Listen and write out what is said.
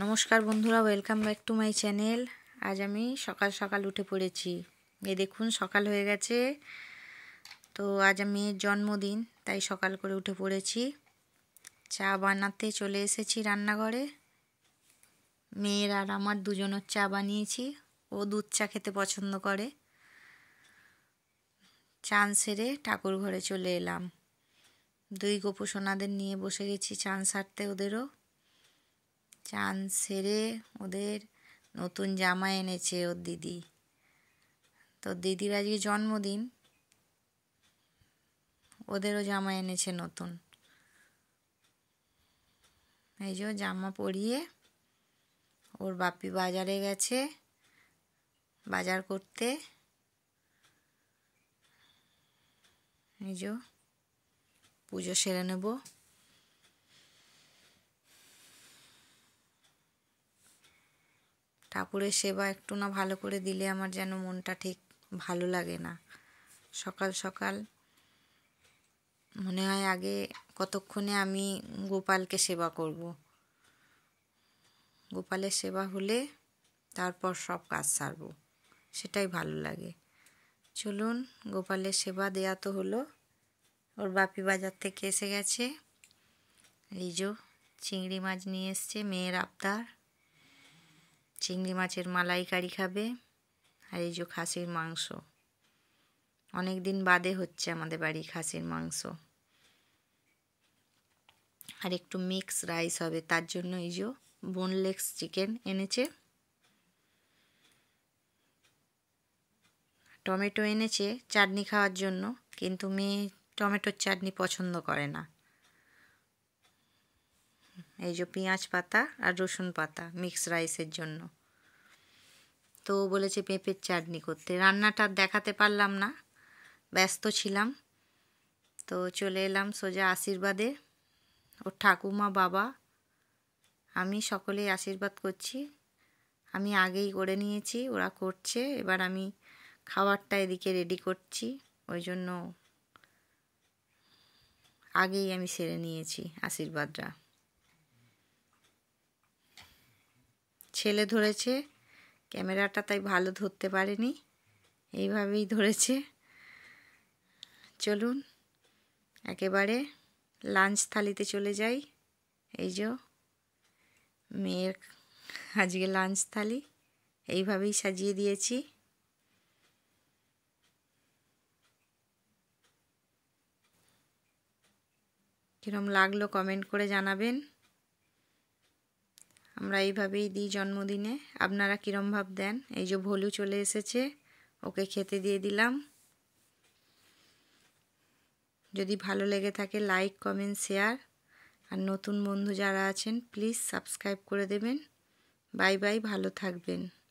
নমস্কার বন্ধুরা welcome back to my channel আজ আমি সকাল সকাল উঠে পড়েছি এ দেখুন সকাল হয়ে গেছে তো আজ আমি জন্মদিন তাই সকাল করে উঠে পড়েছি চা বানাতে চলে এসেছি রান্নাঘরে মেয়ের আর আমার দুজনের চা বানিয়েছি ও দুধ চা খেতে পছন্দ করে চান সেরে ঠাকুর ঘরে চলে এলাম দুই গোপু সোনাদের নিয়ে বসে গেছি চান সারতে ওদেরও চান সেরে ওদের নতুন জামা এনেছে ওর দিদি তো দিদির আজকে জন্মদিন ওদেরও জামা এনেছে নতুন এই যে জামা পরিয়ে ওর বাপি বাজারে গেছে বাজার করতে এই যে পুজো সেরে নেবো ঠাকুরের সেবা একটু না ভালো করে দিলে আমার যেন মনটা ঠিক ভালো লাগে না সকাল সকাল মনে হয় আগে কতক্ষণে আমি গোপালকে সেবা করব গোপালের সেবা হলে তারপর সব কাজ সারব সেটাই ভালো লাগে চলুন গোপালের সেবা দেয়া তো হলো ওর বাপি বাজার থেকে এসে গেছে রিজো চিংড়ি মাছ নিয়ে এসছে মেয়ের আবদার চিংড়ি মাছের মালাইকারি খাবে আর এই যে খাসির মাংস অনেক দিন বাদে হচ্ছে আমাদের বাড়ি খাসির মাংস আর একটু মিক্স রাইস হবে তার জন্য এই যে বোনলেস চিকেন এনেছে টমেটো এনেছে চাটনি খাওয়ার জন্য কিন্তু মেয়ে টমেটোর চাটনি পছন্দ করে না এই যে পেঁয়াজ পাতা আর রসুন পাতা মিক্স রাইসের জন্য তো বলেছে পেঁপের চাটনি করতে রান্নাটা দেখাতে পারলাম না ব্যস্ত ছিলাম তো চলে এলাম সোজা আশীর্বাদে ওর ঠাকুমা বাবা আমি সকলেই আশীর্বাদ করছি আমি আগেই করে নিয়েছি ওরা করছে এবার আমি খাবারটা এদিকে রেডি করছি ওই জন্য আগেই আমি সেরে নিয়েছি আশীর্বাদরা ছেলে ধরেছে ক্যামেরাটা তাই ভালো ধরতে পারেনি এইভাবেই ধরেছে চলুন একেবারে লাঞ্চ থালিতে চলে যাই এই যে মেয়ের আজকে লাঞ্চ থালি এইভাবেই সাজিয়ে দিয়েছি কীরকম লাগলো কমেন্ট করে জানাবেন আমরা এইভাবেই দিই জন্মদিনে আপনারা কীরম ভাব দেন এই যে ভলু চলে এসেছে ওকে খেতে দিয়ে দিলাম যদি ভালো লেগে থাকে লাইক কমেন্ট শেয়ার আর নতুন বন্ধু যারা আছেন প্লিজ সাবস্ক্রাইব করে দেবেন বাই বাই ভালো থাকবেন